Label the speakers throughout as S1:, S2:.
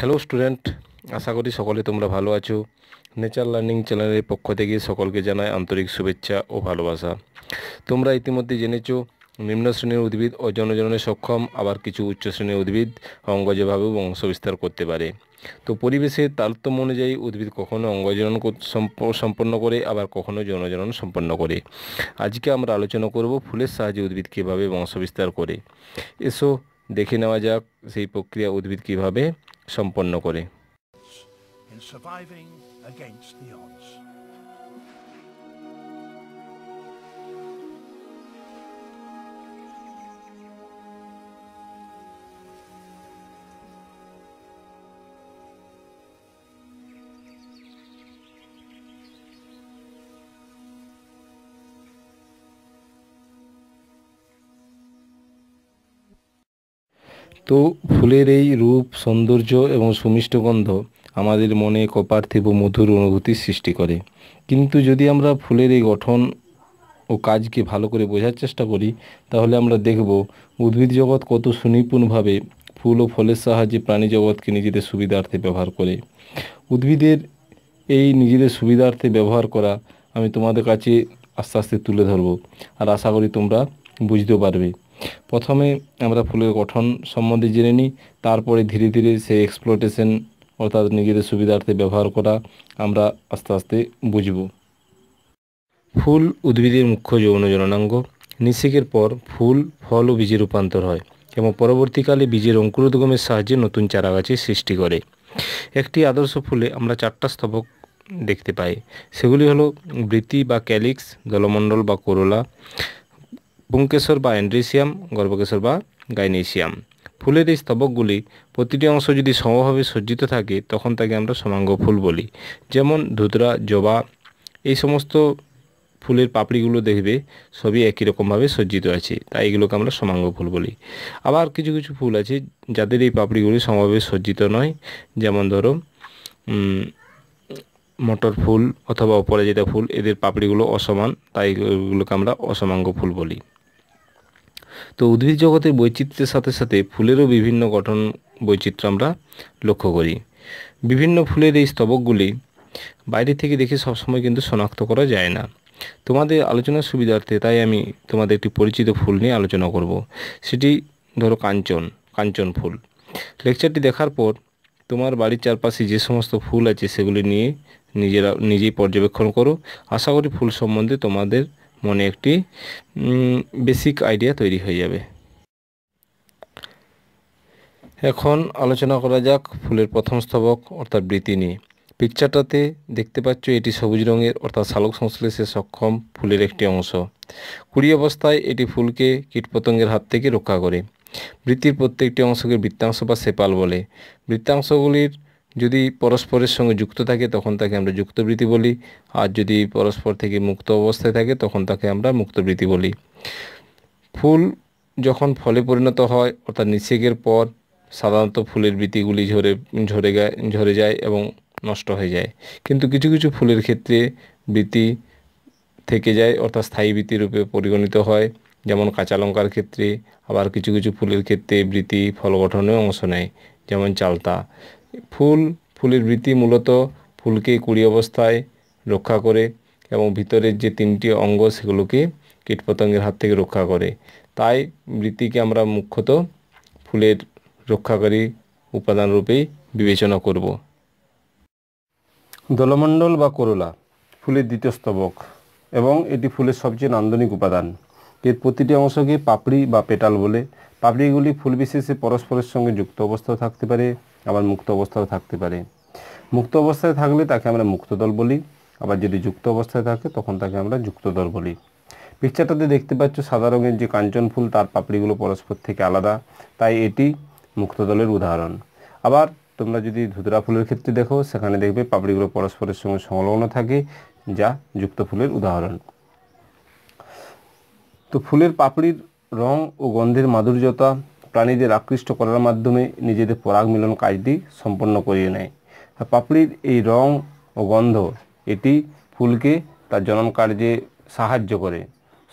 S1: Hello student আশা করি সকলে তোমরা ভালো আছো নেচার লার্নিং চ্যানেলের পক্ষ থেকে সকলকে জানায় আন্তরিক শুভেচ্ছা ও ভালোবাসা তোমরা ইতিমধ্যে জেনেছো নিম্ন শ্রেণীর উদ্ভিদ ও জনজননে সক্ষম আবার কিছু উচ্চ শ্রেণীর উদ্ভিদ অঙ্গজভাবে বংশবিস্তার করতে পারে তো পরিবেশের তারতম্য অনুযায়ী উদ্ভিদ কখনো অঙ্গজনন সম্পন্ন করে আবার কখনো জনজনন সম্পন্ন করে আজকে আমরা আলোচনা করব ফুলের সাহায্যে উদ্ভিদ কীভাবে বংশবিস্তার করে এসো দেখে নেওয়া যাক সেই প্রক্রিয়া উদ্ভিদ কীভাবে সম্পন্ন করে তো ফুলের এই রূপ সৌন্দর্য এবং সুমিষ্ট গন্ধ আমাদের মনে কপার্থিব মধুর অনুভূতি সৃষ্টি করে কিন্তু যদি আমরা ফুলের এই গঠন ও কাজকে ভালো করে বোঝার চেষ্টা করি তাহলে আমরা দেখব উদ্ভিদ জগৎ কত সুনিপুণভাবে ফুল ও ফলের সাহায্যে প্রাণী জগৎকে নিজেদের সুবিধার্থে ব্যবহার করে উদ্ভিদের এই নিজেদের সুবিধার্থে ব্যবহার করা আমি তোমাদের কাছে আস্তে আস্তে তুলে ধরব আর আশা করি তোমরা বুঝতে পারবে প্রথমে আমরা ফুলের গঠন সম্বন্ধে জেনে নিই তারপরে ধীরে ধীরে সে এক্সপ্লোটেশন অর্থাৎ নিজেদের সুবিধার্থে ব্যবহার করা আমরা আস্তে আস্তে বুঝব ফুল উদ্ভিদের মুখ্য যৌন জননাঙ্গ নিষেকের পর ফুল ফল ও বীজে রূপান্তর হয় এবং পরবর্তীকালে বীজের অঙ্কুরোদ্গমের সাহায্যে নতুন চারাগাছের সৃষ্টি করে একটি আদর্শ ফুলে আমরা চারটা স্তবক দেখতে পাই সেগুলি হলো বৃত্তি বা ক্যালিক্স জলমণ্ডল বা করোলা পুঙ্কেশ্বর বা অ্যান্ড্রিসিয়াম গর্ভকেশ্বর বা গাইনেশিয়াম ফুলের এই স্তবকগুলি প্রতিটি অংশ যদি সমভাবে সজ্জিত থাকে তখন তাকে আমরা সমাঙ্গ ফুল বলি যেমন ধুতরা জবা এই সমস্ত ফুলের পাপড়িগুলো দেখবে সবই একই রকমভাবে সজ্জিত আছে তাই এগুলোকে আমরা সমাঙ্গ ফুল বলি আবার কিছু কিছু ফুল আছে যাদের এই পাপড়িগুলি সমভাবে সজ্জিত নয় যেমন ধরো মটর ফুল অথবা অপরাজিতা ফুল এদের পাপড়িগুলো অসমান তাই এগুলোকে আমরা অসমাঙ্গ ফুল বলি তো উদ্ভিদ জগতের বৈচিত্র্যের সাথে সাথে ফুলেরও বিভিন্ন গঠন বৈচিত্র্য আমরা লক্ষ্য করি বিভিন্ন ফুলের এই স্তবকগুলি বাইরে থেকে দেখে সবসময় কিন্তু শনাক্ত করা যায় না তোমাদের আলোচনার সুবিধার্থে তাই আমি তোমাদের একটি পরিচিত ফুল নিয়ে আলোচনা করব সেটি ধরো কাঞ্চন কাঞ্চন ফুল লেকচারটি দেখার পর তোমার বাড়ির চারপাশে যে সমস্ত ফুল আছে সেগুলি নিয়ে নিজেরা নিজেই পর্যবেক্ষণ করো আশা করি ফুল সম্বন্ধে তোমাদের মনে একটি বেসিক আইডিয়া তৈরি হয়ে যাবে এখন আলোচনা করা যাক ফুলের প্রথম স্তবক অর্থাৎ বৃত্তি নিয়ে পিকচারটাতে দেখতে পাচ্ছ এটি সবুজ রঙের অর্থাৎ শালক সংশ্লেষে সক্ষম ফুলের একটি অংশ কুড়ি অবস্থায় এটি ফুলকে কীটপতঙ্গের হাত থেকে রক্ষা করে বৃত্তির প্রত্যেকটি অংশকে বৃত্তাংশ বা সেপাল বলে বৃত্তাংশগুলির যদি পরস্পরের সঙ্গে যুক্ত থাকে তখন তাকে আমরা যুক্তবৃত্তি বলি আর যদি পরস্পর থেকে মুক্ত অবস্থায় থাকে তখন তাকে আমরা মুক্তবৃত্তি বলি ফুল যখন ফলে পরিণত হয় অর্থাৎ নিষেকের পর সাধারণত ফুলের বৃত্তিগুলি ঝরে ঝরে ঝরে যায় এবং নষ্ট হয়ে যায় কিন্তু কিছু কিছু ফুলের ক্ষেত্রে বৃত্তি থেকে যায় অর্থাৎ স্থায়ী বৃত্তি রূপে পরিগণিত হয় যেমন কাঁচা লঙ্কার ক্ষেত্রে আবার কিছু কিছু ফুলের ক্ষেত্রে বৃত্তি ফল গঠনে অংশ নেয় যেমন চালতা ফুল ফুলের বৃত্তি মূলত ফুলকে কুড়ি অবস্থায় রক্ষা করে এবং ভিতরের যে তিনটি অঙ্গ সেগুলোকে কীটপতঙ্গের হাত থেকে রক্ষা করে তাই বৃত্তিকে আমরা মুখ্যত ফুলের রক্ষাকারী উপাদান রূপেই বিবেচনা করব দলমণ্ডল বা করলা ফুলের দ্বিতীয় স্তবক এবং এটি ফুলের সবচেয়ে নান্দনিক উপাদান এর প্রতিটি অংশকে পাপড়ি বা পেটাল বলে পাপড়িগুলি ফুল বিশেষে পরস্পরের সঙ্গে যুক্ত অবস্থায় থাকতে পারে আবার মুক্ত অবস্থাও থাকতে পারে মুক্ত অবস্থায় থাকলে তাকে আমরা মুক্ত দল বলি আবার যদি যুক্ত অবস্থায় থাকে তখন তাকে আমরা যুক্ত দল বলি পিকচারটাতে দেখতে পাচ্ছ সাদা রঙের যে কাঞ্চন ফুল তার পাপড়িগুলো পরস্পর থেকে আলাদা তাই এটি মুক্ত দলের উদাহরণ আবার তোমরা যদি ধুতরা ফুলের ক্ষেত্রে দেখো সেখানে দেখবে পাপড়িগুলো পরস্পরের সঙ্গে সংলগ্ন থাকে যা যুক্ত ফুলের উদাহরণ তো ফুলের পাপড়ির রং ও গন্ধের মাধুর্যতা প্রাণীদের আকৃষ্ট করার মাধ্যমে নিজেদের পরাগ মিলন কাজটি সম্পন্ন করিয়ে নেয় পাপড়ির এই রং ও গন্ধ এটি ফুলকে তার জনন কার্যে সাহায্য করে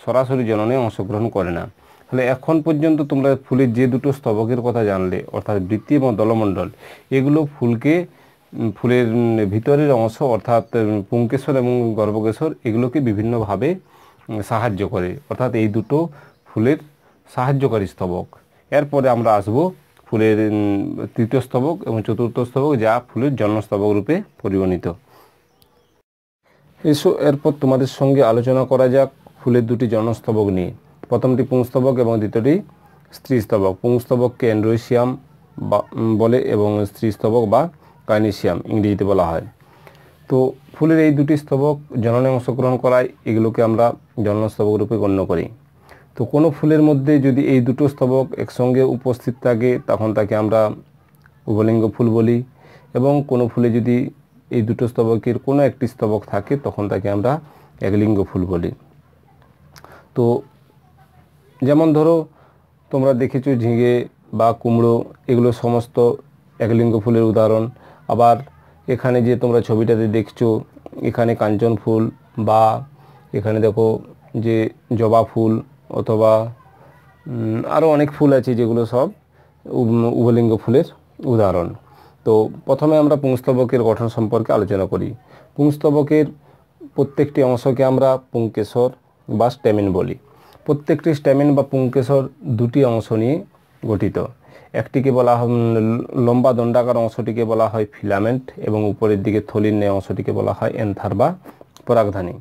S1: সরাসরি জননে অংশগ্রহণ করে না তাহলে এখন পর্যন্ত তোমরা ফুলের যে দুটো স্তবকের কথা জানলে অর্থাৎ বৃত্তি এবং দলমণ্ডল এগুলো ফুলকে ফুলের ভিতরের অংশ অর্থাৎ পুঙ্কেশ্বর এবং গর্ভকেশ্বর এগুলোকে বিভিন্নভাবে সাহায্য করে অর্থাৎ এই দুটো ফুলের সাহায্যকারী স্তবক এরপরে আমরা আসব ফুলের তৃতীয় স্তবক এবং চতুর্থ স্তবক যা ফুলের জন্মস্তবক রূপে পরিগণিত এসো এরপর তোমাদের সঙ্গে আলোচনা করা যাক ফুলের দুটি জনস্তবক নিয়ে প্রথমটি পুংস্তবক এবং দ্বিতীয়টি স্ত্রীস্তবক পুংস্তবককে অ্যান্ড্রোইসিয়াম বলে এবং স্ত্রীস্তবক বা কাইনেশিয়াম ইংরেজিতে বলা হয় তো ফুলের এই দুটি স্তবক জননে অংশগ্রহণ করায় এগুলোকে আমরা জন্মস্তবক রূপে গণ্য করি তো কোনো ফুলের মধ্যে যদি এই দুটো স্তবক একসঙ্গে উপস্থিত থাকে তখন তাকে আমরা উভলিঙ্গ ফুল বলি এবং কোনো ফুলে যদি এই দুটো স্তবকের কোনো একটি স্তবক থাকে তখন তাকে আমরা একলিঙ্গ ফুল বলি তো যেমন ধরো তোমরা দেখেছো ঝিঙে বা কুমড়ো এগুলো সমস্ত একলিঙ্গ ফুলের উদাহরণ আবার এখানে যে তোমরা ছবিটাতে দেখছো এখানে কাঞ্চন ফুল বা এখানে দেখো যে জবা ফুল অথবা আরও অনেক ফুল আছে যেগুলো সব উভলিঙ্গ ফুলের উদাহরণ তো প্রথমে আমরা পুংস্তবকের গঠন সম্পর্কে আলোচনা করি পুংস্তবকের প্রত্যেকটি অংশকে আমরা পুংকেশর বা স্ট্যামিন বলি প্রত্যেকটি স্ট্যামিন বা পুংকেশর দুটি অংশ নিয়ে গঠিত একটিকে বলা হয় লম্বা দণ্ডাকার অংশটিকে বলা হয় ফিলামেন্ট এবং উপরের দিকে থলির ন্যায় অংশটিকে বলা হয় এনথার বা পরাগধানী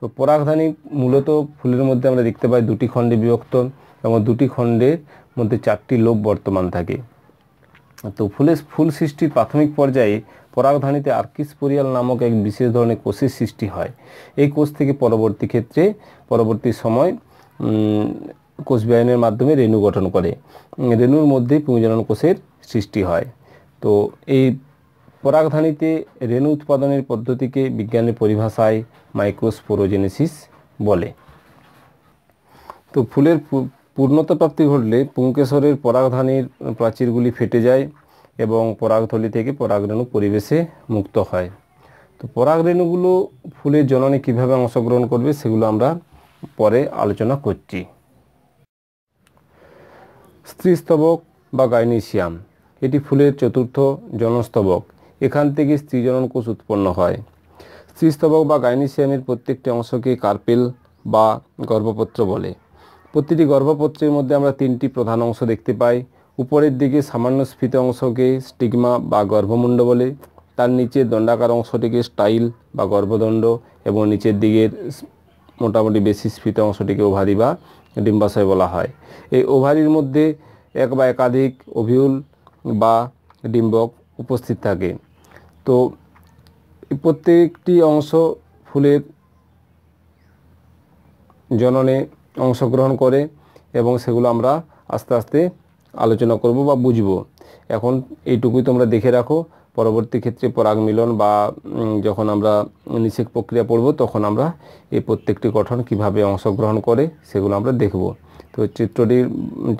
S1: তো পরাগধানী মূলত ফুলের মধ্যে আমরা দেখতে পাই দুটি খণ্ডে বিভক্ত এবং দুটি খণ্ডের মধ্যে চারটি লোভ বর্তমান থাকে তো ফুলের ফুল সৃষ্টির প্রাথমিক পর্যায়ে পরাগধানীতে পরিয়াল নামক এক বিশেষ ধরনের কোষের সৃষ্টি হয় এই কোষ থেকে পরবর্তী ক্ষেত্রে পরবর্তী সময় কোষ বিভাজনের মাধ্যমে রেণু গঠন করে রেণুর মধ্যে পুংজনন কোষের সৃষ্টি হয় তো এই পরাগধানীতে রেণু উৎপাদনের পদ্ধতিকে বিজ্ঞানের পরিভাষায় মাইক্রোস্পোরোজেনেসিস বলে তো ফুলের পূর্ণতা প্রাপ্তি ঘটলে পুঙ্কেশ্বরের পরাগধানীর প্রাচীরগুলি ফেটে যায় এবং পরাগথলি থেকে পরাগরেণু পরিবেশে মুক্ত হয় তো পরাগরেণুগুলো ফুলের জননে কীভাবে অংশগ্রহণ করবে সেগুলো আমরা পরে আলোচনা করছি স্ত্রীস্তবক বা গাইনিশিয়াম এটি ফুলের চতুর্থ জনস্তবক এখান থেকে স্ত্রীজনন কোষ উৎপন্ন হয় স্ত্রীস্তবক বা গাইনিসিয়ামের প্রত্যেকটি অংশকে কার্পেল বা গর্ভপত্র বলে প্রতিটি গর্ভপত্রের মধ্যে আমরা তিনটি প্রধান অংশ দেখতে পাই উপরের দিকে সামান্য স্ফীত অংশকে স্টিগমা বা গর্ভমুণ্ড বলে তার নিচে দণ্ডাকার অংশটিকে স্টাইল বা গর্ভদণ্ড এবং নিচের দিকের মোটামুটি বেশি স্ফীত অংশটিকে ওভারি বা ডিম্বাশয় বলা হয় এই ওভারির মধ্যে এক বা একাধিক অভিউল বা ডিম্বক উপস্থিত থাকে তো প্রত্যেকটি অংশ ফুলের জননে অংশগ্রহণ করে এবং সেগুলো আমরা আস্তে আস্তে আলোচনা করব বা বুঝব এখন এইটুকুই তোমরা দেখে রাখো পরবর্তী ক্ষেত্রে পরাগ মিলন বা যখন আমরা নিষেক প্রক্রিয়া পড়ব তখন আমরা এই প্রত্যেকটি গঠন কিভাবে অংশগ্রহণ করে সেগুলো আমরা দেখব তো চিত্রটির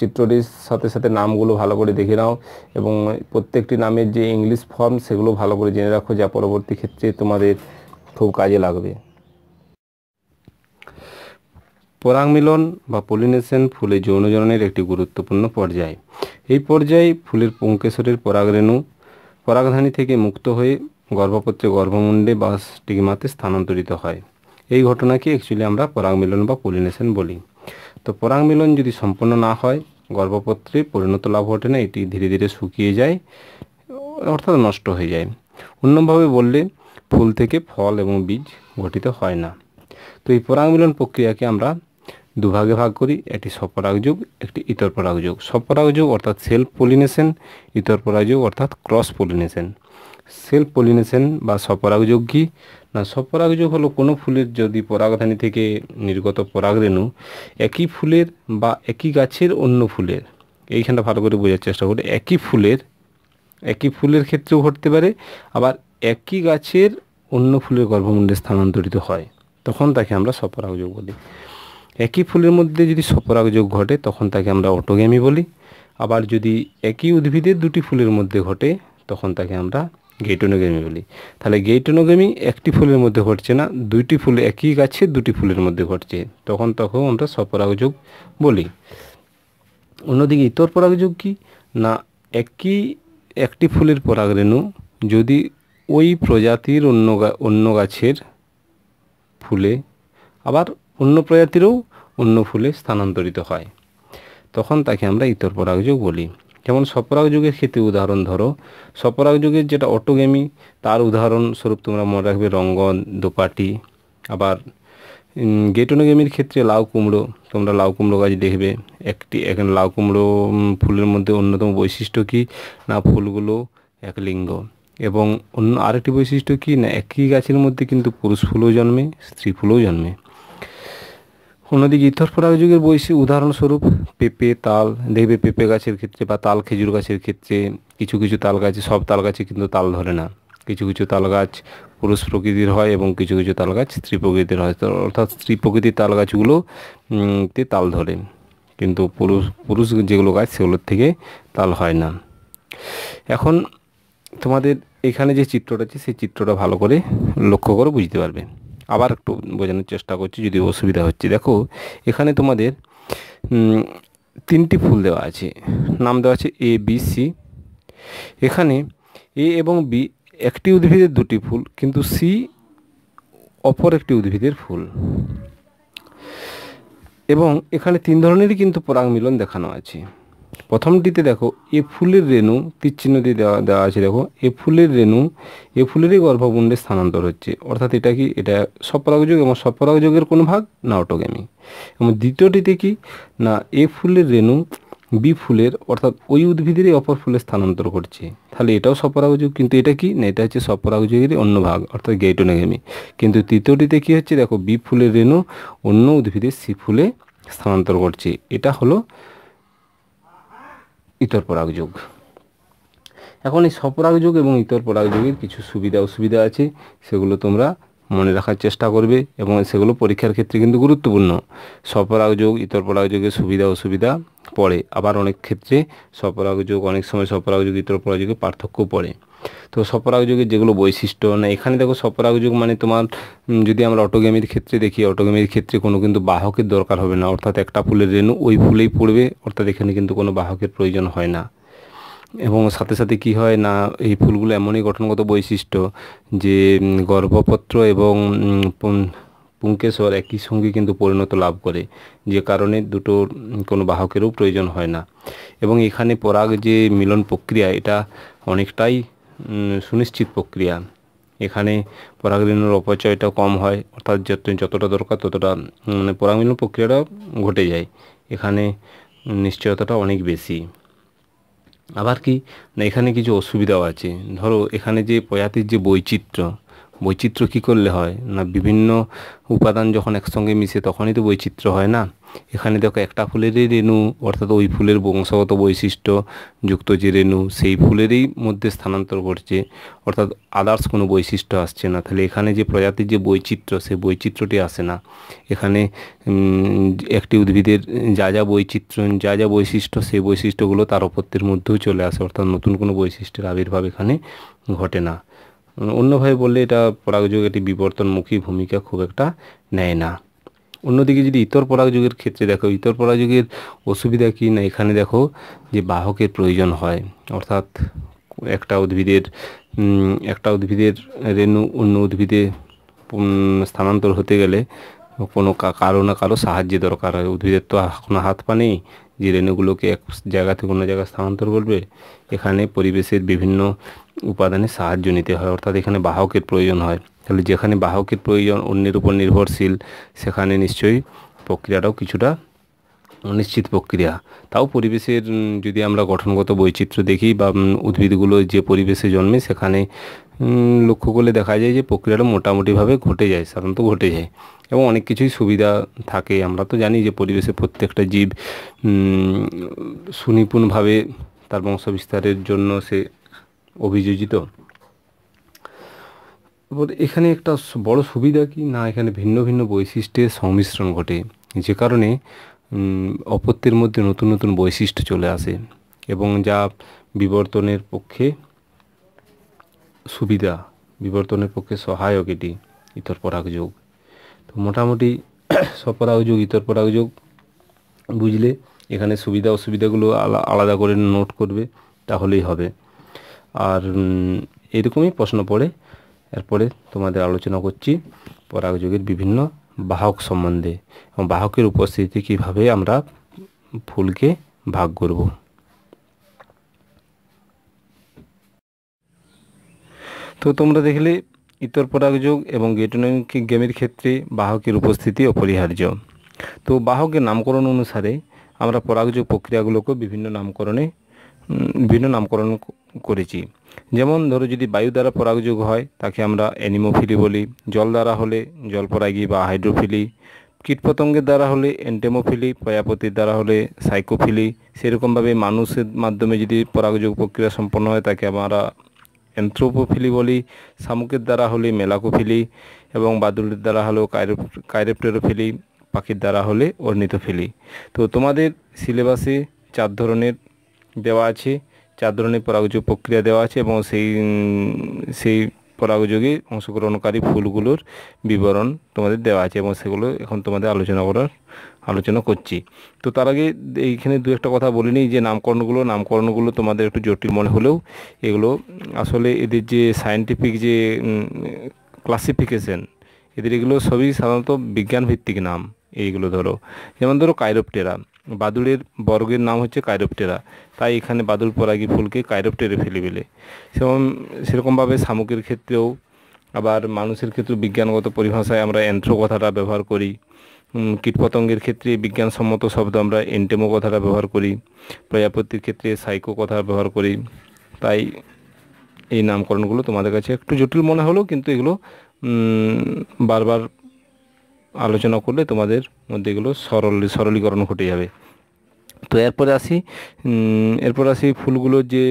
S1: চিত্রটির সাথে সাথে নামগুলো ভালো করে দেখে নাও এবং প্রত্যেকটি নামের যে ইংলিশ ফর্ম সেগুলো ভালো করে জেনে রাখো যা পরবর্তী ক্ষেত্রে তোমাদের খুব কাজে লাগবে পরাগ মিলন বা পলিনেশন ফুলে যৌনজননের একটি গুরুত্বপূর্ণ পর্যায় এই পর্যায়ে ফুলের পঙ্কেশ্বরের পরাগরেণু পরাগধানী থেকে মুক্ত হয়ে গর্ভপত্রে গর্ভমুণ্ডে বা স্টিগমাতে স্থানান্তরিত হয় এই ঘটনাকে অ্যাকচুয়ালি আমরা পরাগমিলন বা পলিনেশন বলি তো পরাগমিলন যদি সম্পন্ন না হয় গর্ভপত্রে পরিণত লাভ ঘটে না এটি ধীরে ধীরে শুকিয়ে যায় অর্থাৎ নষ্ট হয়ে যায় অন্যভাবে বললে ফুল থেকে ফল এবং বীজ গঠিত হয় না তো এই পরাগমিলন প্রক্রিয়াকে আমরা দুভাগে ভাগ করি একটি সপরাগযোগ একটি সপরাগ যুগ অর্থাৎ সেলফ পলিনেশন ইতরপরাগযোগ অর্থাৎ ক্রস পলিনেশন সেলফ পলিনেশন বা সপরাগযোগ কি না যুগ হলো কোনো ফুলের যদি পরাগধানী থেকে নির্গত পরাগরেণু একই ফুলের বা একই গাছের অন্য ফুলের এইখানটা ভালো করে বোঝার চেষ্টা করি একই ফুলের একই ফুলের ক্ষেত্রেও ঘটতে পারে আবার একই গাছের অন্য ফুলের গর্ভমুণ্ডে স্থানান্তরিত হয় তখন তাকে আমরা সপরাগযোগ বলি একই ফুলের মধ্যে যদি সপরাগযোগ ঘটে তখন তাকে আমরা অটোগ্যামি বলি আবার যদি একই উদ্ভিদের দুটি ফুলের মধ্যে ঘটে তখন তাকে আমরা গেইটোনোগ্যামি বলি তাহলে গেইটোনোগ্যামি একটি ফুলের মধ্যে ঘটছে না দুইটি ফুল একই গাছে দুটি ফুলের মধ্যে ঘটছে তখন তখন আমরা সপরাগযোগ বলি অন্যদিকে ইতর পরাগযোগ কি না একই একটি ফুলের পরাগরেণু যদি ওই প্রজাতির অন্য অন্য গাছের ফুলে আবার অন্য প্রজাতিরও অন্য ফুলে স্থানান্তরিত হয় তখন তাকে আমরা ইতর পরাগযোগ বলি যেমন সপরাগ যুগের ক্ষেত্রে উদাহরণ ধরো সপরাগ যুগের যেটা অটোগেমি তার উদাহরণ স্বরূপ তোমরা মনে রাখবে রঙ্গন দোপাটি আবার গেটোনোগেমির ক্ষেত্রে লাউ কুমড়ো তোমরা লাউ কুমড়ো গাছ দেখবে একটি এখন লাউ কুমড়ো ফুলের মধ্যে অন্যতম বৈশিষ্ট্য কী না ফুলগুলো এক লিঙ্গ এবং অন্য আরেকটি বৈশিষ্ট্য কী না একই গাছের মধ্যে কিন্তু পুরুষ ফুলও জন্মে স্ত্রী ফুলও জন্মে অন্যদিকে ফোরাক যুগের বৈশ্বিক উদাহরণস্বরূপ পেঁপে তাল দেখবে পেঁপে গাছের ক্ষেত্রে বা তাল খেজুর গাছের ক্ষেত্রে কিছু কিছু তাল গাছে সব তাল গাছে কিন্তু তাল ধরে না কিছু কিছু তাল গাছ পুরুষ প্রকৃতির হয় এবং কিছু কিছু তাল গাছ স্ত্রী প্রকৃতির হয় অর্থাৎ স্ত্রী প্রকৃতির তাল গাছগুলো তে তাল ধরে কিন্তু পুরুষ পুরুষ যেগুলো গাছ সেগুলোর থেকে তাল হয় না এখন তোমাদের এখানে যে চিত্রটা আছে সেই চিত্রটা ভালো করে লক্ষ্য করে বুঝতে পারবে আবার একটু বোঝানোর চেষ্টা করছি যদি অসুবিধা হচ্ছে দেখো এখানে তোমাদের তিনটি ফুল দেওয়া আছে নাম দেওয়া আছে এ বি সি এখানে এ এবং বি একটি উদ্ভিদের দুটি ফুল কিন্তু সি অপর একটি উদ্ভিদের ফুল এবং এখানে তিন ধরনেরই কিন্তু পরাগ মিলন দেখানো আছে প্রথমটিতে দেখো এ ফুলের রেণু তীর দিয়ে দেওয়া দেওয়া আছে দেখো এ ফুলের রেণু এ ফুলেরই গর্ভপুণ্ডে স্থানান্তর হচ্ছে অর্থাৎ এটা কি এটা সপরাগযোগ এবং সপরাগযোগের কোনো ভাগ না অটোগ্যামি এবং দ্বিতীয়টিতে কি না এ ফুলের রেণু বি ফুলের অর্থাৎ ওই উদ্ভিদেরই অপর ফুলে স্থানান্তর করছে তাহলে এটাও সপরাগযোগ কিন্তু এটা কি না এটা হচ্ছে সপরাগযোগের অন্য ভাগ অর্থাৎ গেইটোনেগেমি কিন্তু তৃতীয়টিতে কি হচ্ছে দেখো বি ফুলের রেণু অন্য উদ্ভিদের সি ফুলে স্থানান্তর করছে এটা হলো ইতর যুগ এখন এই সপরাগ যুগ এবং ইতর যুগের কিছু সুবিধা অসুবিধা আছে সেগুলো তোমরা মনে রাখার চেষ্টা করবে এবং সেগুলো পরীক্ষার ক্ষেত্রে কিন্তু গুরুত্বপূর্ণ সপরাগ যুগ ইতর পরাগযোগের সুবিধা অসুবিধা পড়ে আবার অনেক ক্ষেত্রে সপরাগ যুগ অনেক সময় সপরাগযোগ ইতর পরাগযোগের পার্থক্য পড়ে তো সপরাগ যুগের যেগুলো বৈশিষ্ট্য না মানে এখানে দেখো সপরাগ যুগ মানে তোমার যদি আমরা অটোগ্যামির ক্ষেত্রে দেখি অটোগ্যামির ক্ষেত্রে কোনো কিন্তু বাহকের দরকার হবে না অর্থাৎ একটা ফুলের রেণু ওই ফুলেই পড়বে অর্থাৎ এখানে কিন্তু কোনো বাহকের প্রয়োজন হয় না এবং সাথে সাথে কি হয় না এই ফুলগুলো এমনই গঠনগত বৈশিষ্ট্য যে গর্ভপত্র এবং পুঙ্কেশ্বর একই সঙ্গে কিন্তু পরিণত লাভ করে যে কারণে দুটো কোনো বাহকেরও প্রয়োজন হয় না এবং এখানে পরাগ যে মিলন প্রক্রিয়া এটা অনেকটাই সুনিশ্চিত প্রক্রিয়া এখানে পরাগরেণুর অপচয়টা কম হয় অর্থাৎ যত যতটা দরকার ততটা মানে পরাগমিলন প্রক্রিয়াটা ঘটে যায় এখানে নিশ্চয়তাটা অনেক বেশি আবার কি না এখানে কিছু অসুবিধাও আছে ধরো এখানে যে প্রজাতির যে বৈচিত্র্য বৈচিত্র্য কী করলে হয় না বিভিন্ন উপাদান যখন একসঙ্গে মিশে তখনই তো বৈচিত্র্য হয় না এখানে দেখো একটা ফুলেরই রেণু অর্থাৎ ওই ফুলের বংশগত বৈশিষ্ট্য যুক্ত যে রেণু সেই ফুলেরই মধ্যে স্থানান্তর করছে অর্থাৎ আদার্স কোনো বৈশিষ্ট্য আসছে না তাহলে এখানে যে প্রজাতির যে বৈচিত্র্য সেই বৈচিত্র্যটি আসে না এখানে একটি উদ্ভিদের যা যা বৈচিত্র্য যা যা বৈশিষ্ট্য সেই বৈশিষ্ট্যগুলো তার অপত্যের মধ্যেও চলে আসে অর্থাৎ নতুন কোনো বৈশিষ্ট্যের আবির্ভাব এখানে ঘটে না অন্যভাবে বললে এটা পরাগযোগ একটি বিবর্তনমুখী ভূমিকা খুব একটা নেয় না অন্যদিকে যদি ইতর পরাগযোগের ক্ষেত্রে দেখো ইতর পরাগযোগের অসুবিধা কী না এখানে দেখো যে বাহকের প্রয়োজন হয় অর্থাৎ একটা উদ্ভিদের একটা উদ্ভিদের রেণু অন্য উদ্ভিদে স্থানান্তর হতে গেলে কোনো কারো না কারো সাহায্য দরকার হয় উদ্ভিদের তো কোনো হাত পা নেই যে রেণুগুলোকে এক জায়গা থেকে অন্য জায়গায় স্থানান্তর করবে এখানে পরিবেশের বিভিন্ন উপাদানে সাহায্য নিতে হয় অর্থাৎ এখানে বাহকের প্রয়োজন হয় তাহলে যেখানে বাহকের প্রয়োজন অন্যের উপর নির্ভরশীল সেখানে নিশ্চয়ই প্রক্রিয়াটাও কিছুটা অনিশ্চিত প্রক্রিয়া তাও পরিবেশের যদি আমরা গঠনগত বৈচিত্র্য দেখি বা উদ্ভিদগুলো যে পরিবেশে জন্মে সেখানে লক্ষ্য করলে দেখা যায় যে প্রক্রিয়াটা মোটামুটিভাবে ঘটে যায় সাধারণত ঘটে যায় এবং অনেক কিছুই সুবিধা থাকে আমরা তো জানি যে পরিবেশে প্রত্যেকটা জীব সুনিপুণভাবে তার বংশ বিস্তারের জন্য সে অভিযোজিত এখানে একটা বড় সুবিধা কি না এখানে ভিন্ন ভিন্ন বৈশিষ্ট্যের সংমিশ্রণ ঘটে যে কারণে অপত্যের মধ্যে নতুন নতুন বৈশিষ্ট্য চলে আসে এবং যা বিবর্তনের পক্ষে সুবিধা বিবর্তনের পক্ষে সহায়ক এটি ইতর যোগ তো মোটামুটি সপরাগ যোগ ইতর যোগ বুঝলে এখানে সুবিধা অসুবিধাগুলো আলাদা করে নোট করবে তাহলেই হবে আর এরকমই প্রশ্ন পড়ে এরপরে তোমাদের আলোচনা করছি যুগের বিভিন্ন বাহক সম্বন্ধে এবং বাহকের উপস্থিতি কিভাবে আমরা ফুলকে ভাগ করব তো তোমরা দেখলে ইতর পরাগযোগ এবং গেটনিক গেমের ক্ষেত্রে বাহকের উপস্থিতি অপরিহার্য তো বাহকের নামকরণ অনুসারে আমরা পরাগযোগ প্রক্রিয়াগুলোকে বিভিন্ন নামকরণে বিভিন্ন নামকরণ করেছি যেমন ধরো যদি বায়ু দ্বারা পরাগযোগ হয় তাকে আমরা অ্যানিমোফিলি বলি জল দ্বারা হলে জল পরাগী বা হাইড্রোফিলি কীটপতঙ্গের দ্বারা হলে এন্টেমোফিলি প্রজাপতির দ্বারা হলে সাইকোফিলি সেরকমভাবে মানুষের মাধ্যমে যদি পরাগযোগ প্রক্রিয়া সম্পন্ন হয় তাকে আমরা অ্যান্থ্রোপোফিলি বলি শামুকের দ্বারা হলে মেলাকোফিলি এবং বাদুলের দ্বারা হলেও কাইরো কাইরেপ্টেরোফিলি পাখির দ্বারা হলে অর্ণিতফিলি তো তোমাদের সিলেবাসে চার ধরনের দেওয়া আছে চাদরণী পরাগযোগ প্রক্রিয়া দেওয়া আছে এবং সেই সেই পরাগযোগী অংশগ্রহণকারী ফুলগুলোর বিবরণ তোমাদের দেওয়া আছে এবং সেগুলো এখন তোমাদের আলোচনা করার আলোচনা করছি তো তার আগে এইখানে দু একটা কথা বলিনি যে নামকরণগুলো নামকরণগুলো তোমাদের একটু জটিল মনে হলেও এগুলো আসলে এদের যে সায়েন্টিফিক যে ক্লাসিফিকেশন এদের এগুলো সবই সাধারণত বিজ্ঞানভিত্তিক নাম এইগুলো ধরো যেমন ধরো কাইরোপটেরা বাদুড়ের বর্গের নাম হচ্ছে কাইরোপটেরা তাই এখানে বাদুড় পরাগী ফুলকে ফেলে ফেলে সেরকম সেরকমভাবে শামুকের ক্ষেত্রেও আবার মানুষের ক্ষেত্রে বিজ্ঞানগত পরিভাষায় আমরা এন্ট্রো কথাটা ব্যবহার করি কীটপতঙ্গের ক্ষেত্রে বিজ্ঞানসম্মত শব্দ আমরা এন্টেমো কথাটা ব্যবহার করি প্রজাপতির ক্ষেত্রে সাইকো কথা ব্যবহার করি তাই এই নামকরণগুলো তোমাদের কাছে একটু জটিল মনে হলো কিন্তু এগুলো বারবার আলোচনা করলে তোমাদের মধ্যে এগুলো সরল সরলীকরণ ঘটে যাবে তো এরপরে আসি এরপর আসি ফুলগুলোর যে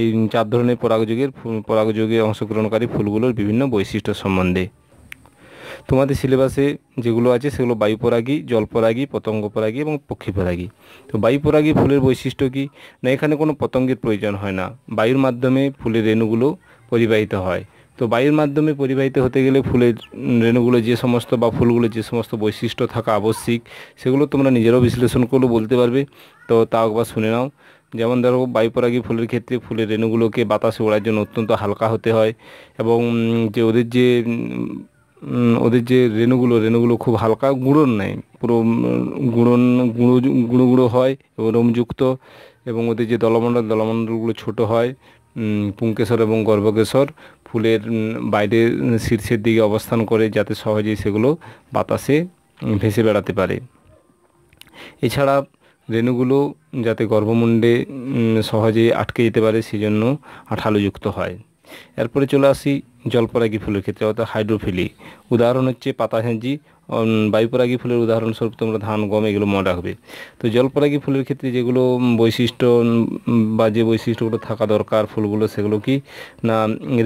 S1: এই চার ধরনের পরাগযোগের পরাগযোগে অংশগ্রহণকারী ফুলগুলোর বিভিন্ন বৈশিষ্ট্য সম্বন্ধে তোমাদের সিলেবাসে যেগুলো আছে সেগুলো বায়ুপরাগী জলপরাগী পতঙ্গপরাগী এবং পক্ষীপরাগী তো বায়ুপরাগী ফুলের বৈশিষ্ট্য কী না এখানে কোনো পতঙ্গের প্রয়োজন হয় না বায়ুর মাধ্যমে ফুলের রেণুগুলো পরিবাহিত হয় তো বায়ুর মাধ্যমে পরিবাহিত হতে গেলে ফুলের রেণুগুলো যে সমস্ত বা ফুলগুলো যে সমস্ত বৈশিষ্ট্য থাকা আবশ্যিক সেগুলো তোমরা নিজেরাও বিশ্লেষণ করলে বলতে পারবে তো তা একবার শুনে নাও যেমন ধরো বায়ুপরাগী ফুলের ক্ষেত্রে ফুলের রেণুগুলোকে বাতাসে ওড়ার জন্য অত্যন্ত হালকা হতে হয় এবং যে ওদের যে ওদের যে রেণুগুলো রেণুগুলো খুব হালকা গুঁড়োর নেয় পুরো গুঁড়ন গুঁড়ো গুঁড়ো গুঁড়ো হয় এবং রোমযুক্ত এবং ওদের যে দলমণ্ডল দলমণ্ডলগুলো ছোট হয় পুঙ্কেশ্বর এবং গর্ভকেশ্বর ফুলের বাইরে শীর্ষের দিকে অবস্থান করে যাতে সহজেই সেগুলো বাতাসে ভেসে বেড়াতে পারে এছাড়া রেণুগুলো যাতে গর্ভমুণ্ডে সহজে আটকে যেতে পারে সেজন্য যুক্ত হয় এরপরে চলে আসি জলপরাগী ফুলের ক্ষেত্রে অর্থাৎ হাইড্রোফিলি উদাহরণ হচ্ছে হেঁজি বায়ুপরাগী ফুলের উদাহরণস্বরূপ তোমরা ধান গম এগুলো মনে রাখবে তো জলপরাগী ফুলের ক্ষেত্রে যেগুলো বৈশিষ্ট্য বা যে বৈশিষ্ট্যগুলো থাকা দরকার ফুলগুলো সেগুলো কি না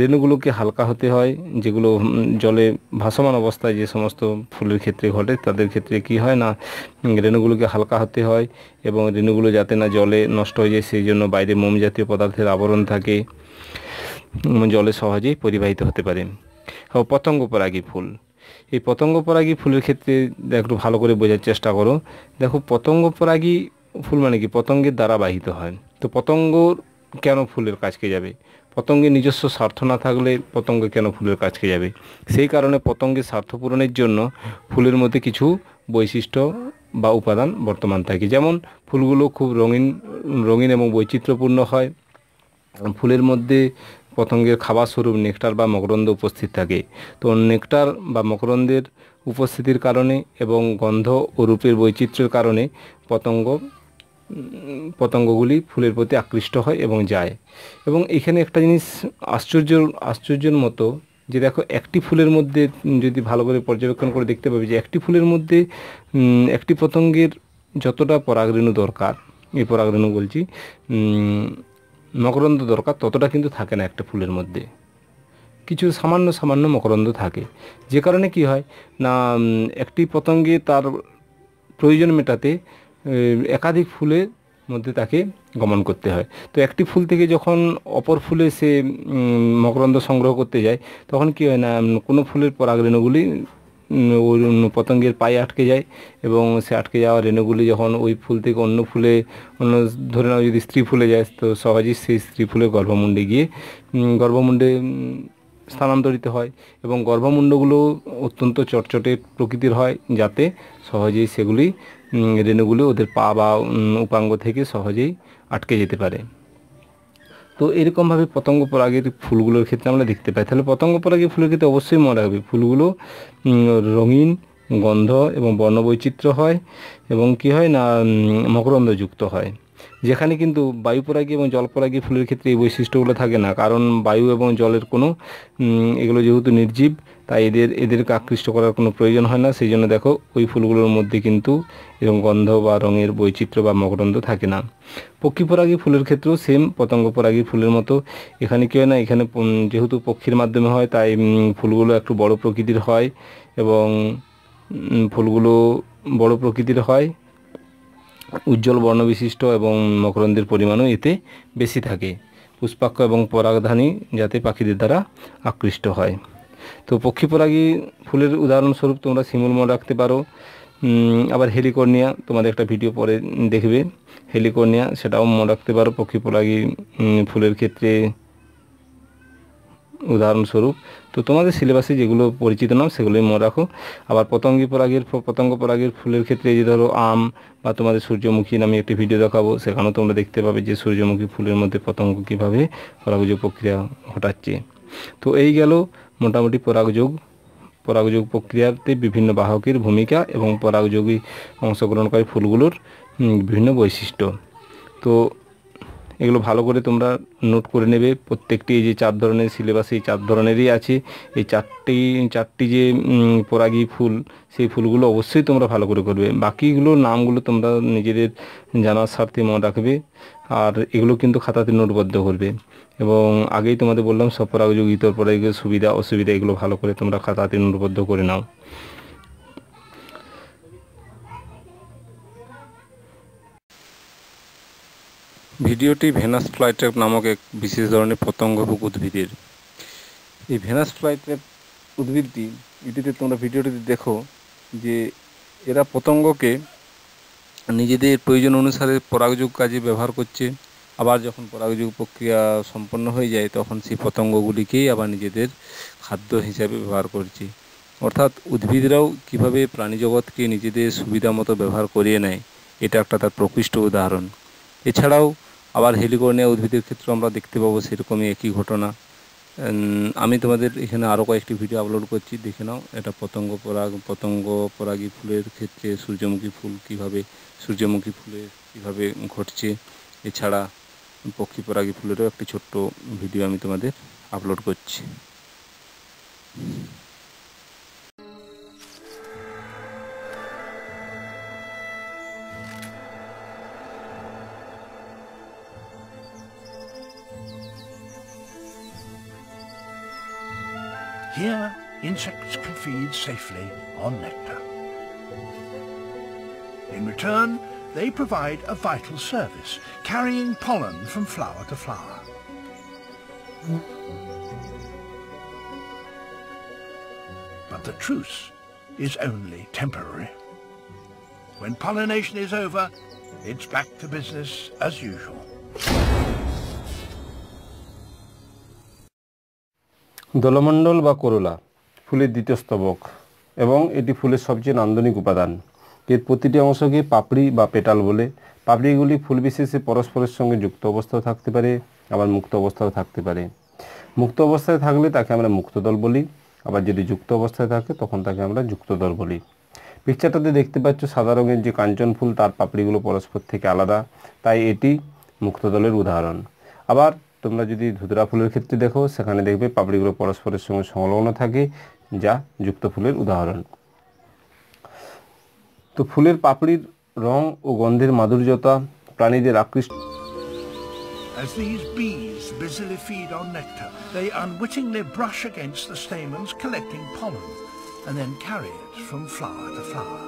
S1: রেণুগুলোকে হালকা হতে হয় যেগুলো জলে ভাসমান অবস্থায় যে সমস্ত ফুলের ক্ষেত্রে ঘটে তাদের ক্ষেত্রে কি হয় না রেণুগুলোকে হালকা হতে হয় এবং রেণুগুলো যাতে না জলে নষ্ট হয়ে যায় সেই জন্য বাইরে মোম জাতীয় পদার্থের আবরণ থাকে জলে সহজেই পরিবাহিত হতে পারে পতঙ্গ পরাগী ফুল এই পতঙ্গ পরাগী ফুলের ক্ষেত্রে একটু ভালো করে বোঝার চেষ্টা করো দেখো পতঙ্গ পরাগী ফুল মানে কি পতঙ্গের দ্বারা বাহিত হয় তো পতঙ্গ কেন ফুলের কাছকে যাবে পতঙ্গের নিজস্ব স্বার্থ না থাকলে পতঙ্গ কেন ফুলের কাছকে যাবে সেই কারণে পতঙ্গের স্বার্থ পূরণের জন্য ফুলের মধ্যে কিছু বৈশিষ্ট্য বা উপাদান বর্তমান থাকে যেমন ফুলগুলো খুব রঙিন রঙিন এবং বৈচিত্র্যপূর্ণ হয় ফুলের মধ্যে পতঙ্গের খাবার স্বরূপ নেকটার বা মকরন্দ উপস্থিত থাকে তো নেকটার বা মকরন্দের উপস্থিতির কারণে এবং গন্ধ ও রূপের বৈচিত্র্যের কারণে পতঙ্গ পতঙ্গগুলি ফুলের প্রতি আকৃষ্ট হয় এবং যায় এবং এখানে একটা জিনিস আশ্চর্য আশ্চর্যের মতো যে দেখো একটি ফুলের মধ্যে যদি ভালো করে পর্যবেক্ষণ করে দেখতে পাবে যে একটি ফুলের মধ্যে একটি পতঙ্গের যতটা পরাগরেণু দরকার এই পরাগরেণু বলছি মকরন্দ দরকার ততটা কিন্তু থাকে না একটা ফুলের মধ্যে কিছু সামান্য সামান্য মকরন্দ থাকে যে কারণে কি হয় না একটি পতঙ্গে তার প্রয়োজন মেটাতে একাধিক ফুলের মধ্যে তাকে গমন করতে হয় তো একটি ফুল থেকে যখন অপর ফুলে সে মকরন্দ সংগ্রহ করতে যায় তখন কি হয় না কোনো ফুলের পরাগরেণুগুলি ওই পতঙ্গের পায়ে আটকে যায় এবং সে আটকে যাওয়া রেণুগুলি যখন ওই ফুল থেকে অন্য ফুলে অন্য ধরে নাও যদি স্ত্রী ফুলে যায় তো সহজেই সেই স্ত্রী ফুলে গর্ভমুণ্ডে গিয়ে গর্ভমুণ্ডে স্থানান্তরিত হয় এবং গর্ভমুণ্ডগুলো অত্যন্ত চটচটে প্রকৃতির হয় যাতে সহজেই সেগুলি রেণুগুলি ওদের পা বা উপাঙ্গ থেকে সহজেই আটকে যেতে পারে তো এরকমভাবে পতঙ্গ পরাগের ফুলগুলোর ক্ষেত্রে আমরা দেখতে পাই তাহলে পতঙ্গ পরাগের ফুলের ক্ষেত্রে অবশ্যই মনে রাখবে ফুলগুলো রঙিন গন্ধ এবং বর্ণবৈচিত্র্য হয় এবং কি হয় না মকরন্দযুক্ত হয় যেখানে কিন্তু বায়ু পরাগী এবং জল পরাগী ফুলের ক্ষেত্রে এই বৈশিষ্ট্যগুলো থাকে না কারণ বায়ু এবং জলের কোনো এগুলো যেহেতু নির্জীব তাই এদের এদেরকে আকৃষ্ট করার কোনো প্রয়োজন হয় না সেই জন্য দেখো ওই ফুলগুলোর মধ্যে কিন্তু এবং গন্ধ বা রঙের বৈচিত্র্য বা মকরন্দ থাকে না পক্ষী পরাগী ফুলের ক্ষেত্রেও সেম পতঙ্গ পরাগী ফুলের মতো এখানে কী হয় না এখানে যেহেতু পক্ষীর মাধ্যমে হয় তাই ফুলগুলো একটু বড় প্রকৃতির হয় এবং ফুলগুলো বড় প্রকৃতির হয় উজ্জ্বল বর্ণবিশিষ্ট এবং মকরন্দের পরিমাণও এতে বেশি থাকে পুষ্পাক্ষ এবং পরাগধানী যাতে পাখিদের দ্বারা আকৃষ্ট হয় তো পক্ষীপরাগী ফুলের উদাহরণস্বরূপ তোমরা শিমুলমন রাখতে পারো আবার হেলিকর্নিয়া তোমাদের একটা ভিডিও পরে দেখবে হেলিকর্নিয়া সেটাও মনে রাখতে পারো পক্ষীপরাগী ফুলের ক্ষেত্রে উদাহরণস্বরূপ তো তোমাদের সিলেবাসে যেগুলো পরিচিত নাম সেগুলোই মনে রাখো আবার পতঙ্গী পরাগের পতঙ্গ পরাগের ফুলের ক্ষেত্রে যে ধরো আম বা তোমাদের সূর্যমুখী নামে একটি ভিডিও দেখাবো সেখানেও তোমরা দেখতে পাবে যে সূর্যমুখী ফুলের মধ্যে পতঙ্গ কীভাবে পরাগজ প্রক্রিয়া ঘটাচ্ছে তো এই গেল মোটামুটি পরাগযোগ পরাগযোগ প্রক্রিয়াতে বিভিন্ন বাহকের ভূমিকা এবং পরাগযোগী অংশগ্রহণকারী ফুলগুলোর বিভিন্ন বৈশিষ্ট্য তো এগুলো ভালো করে তোমরা নোট করে নেবে প্রত্যেকটি যে চার ধরনের সিলেবাস এই চার ধরনেরই আছে এই চারটি চারটি যে পরাগী ফুল সেই ফুলগুলো অবশ্যই তোমরা ভালো করে করবে বাকিগুলো নামগুলো তোমরা নিজেদের জানার স্বার্থে মনে রাখবে আর এগুলো কিন্তু খাতাতে নোটবদ্ধ করবে এবং আগেই তোমাদের বললাম সব পরাগযোগ ইতর পরাগযোগের সুবিধা অসুবিধা এগুলো ভালো করে তোমরা খাতাতে নোটবদ্ধ করে নাও ভিডিওটি ভেনাস ফ্লাইট্রেপ নামক এক বিশেষ ধরনের পতঙ্গভোগ উদ্ভিদের এই ভেনাস ফ্লাইট্রেপ উদ্ভিদটি এটিতে তোমরা ভিডিওটিতে দেখো যে এরা পতঙ্গকে নিজেদের প্রয়োজন অনুসারে পরাগযোগ কাজে ব্যবহার করছে আবার যখন পরাগযোগ প্রক্রিয়া সম্পন্ন হয়ে যায় তখন সেই পতঙ্গগুলিকেই আবার নিজেদের খাদ্য হিসাবে ব্যবহার করছে অর্থাৎ উদ্ভিদরাও কিভাবে প্রাণীজগৎকে নিজেদের সুবিধা মতো ব্যবহার করিয়ে নেয় এটা একটা তার প্রকৃষ্ট উদাহরণ এছাড়াও আবার হেলিকর্নিয়া উদ্ভিদের ক্ষেত্রে আমরা দেখতে পাবো সেরকমই একই ঘটনা আমি তোমাদের এখানে আরও কয়েকটি ভিডিও আপলোড করছি দেখে নাও এটা পতঙ্গ পরাগ পতঙ্গ পরাগী ফুলের ক্ষেত্রে সূর্যমুখী ফুল কিভাবে সূর্যমুখী ফুলের কিভাবে ঘটছে এছাড়া পক্ষী পরাগী ফুলেরও একটি ছোট্ট ভিডিও আমি তোমাদের আপলোড করছি Here, insects can feed safely on nectar. In return, they provide a vital service, carrying pollen from flower to flower. But the truce is only temporary. When pollination is over, it's back to business as usual. দলমণ্ডল বা করলা ফুলের দ্বিতীয় স্তবক এবং এটি ফুলের সবচেয়ে নান্দনিক উপাদান এর প্রতিটি অংশকে পাপড়ি বা পেটাল বলে পাপড়িগুলি ফুল বিশেষে পরস্পরের সঙ্গে যুক্ত অবস্থাও থাকতে পারে আবার মুক্ত অবস্থাও থাকতে পারে মুক্ত অবস্থায় থাকলে তাকে আমরা মুক্তদল বলি আবার যদি যুক্ত অবস্থায় থাকে তখন তাকে আমরা যুক্তদল বলি পিকচারটাতে দেখতে পাচ্ছ সাদা রঙের যে কাঞ্চন ফুল তার পাপড়িগুলো পরস্পর থেকে আলাদা তাই এটি মুক্তদলের উদাহরণ আবার তোমরা যদি ধুতরা ফুলের ক্ষেত্রে দেখো সেখানে দেখবে পাপড়িগুলো পরস্পরের সঙ্গে সংলগ্ন থাকে যা যুক্ত ফুলের উদাহরণ তো ফুলের পাপড়ির রং ও গন্ধের মাধুর্যতা প্রাণীদের আকৃষ্ট As these bees busily feed on nectar, they unwittingly brush against the stamens collecting pollen and then carry it from flower to flower.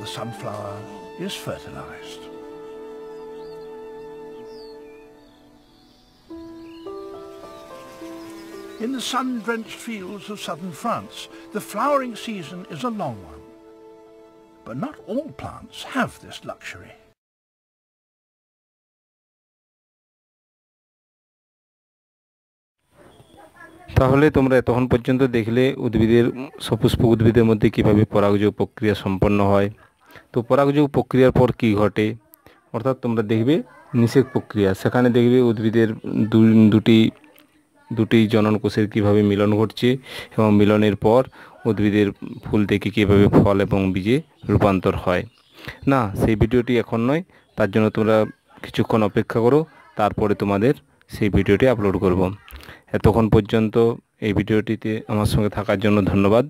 S1: The sunflower, is fertilized. In the sun-drenched fields of southern France, the flowering season is a long one. But not all plants have this luxury. তাহলে তোমরা এতক্ষণ পর্যন্ত দেখলে উদ্ভিদের সপুষ্পক উদ্ভিদের মধ্যে কিভাবে পরাগজ প্রক্রিয়া সম্পন্ন হয় তো পরাগযোগ প্রক্রিয়ার পর কি ঘটে অর্থাৎ তোমরা দেখবে নিষেক প্রক্রিয়া সেখানে দেখবে উদ্ভিদের দুটি দুটি জনন কোষের কীভাবে মিলন ঘটছে এবং মিলনের পর উদ্ভিদের ফুল থেকে কীভাবে ফল এবং বীজে রূপান্তর হয় না সেই ভিডিওটি এখন নয় তার জন্য তোমরা কিছুক্ষণ অপেক্ষা করো তারপরে তোমাদের সেই ভিডিওটি আপলোড করব। এতক্ষণ পর্যন্ত এই ভিডিওটিতে আমার সঙ্গে থাকার জন্য ধন্যবাদ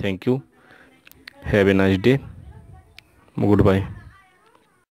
S1: thank you have a nice day मुगुल भाई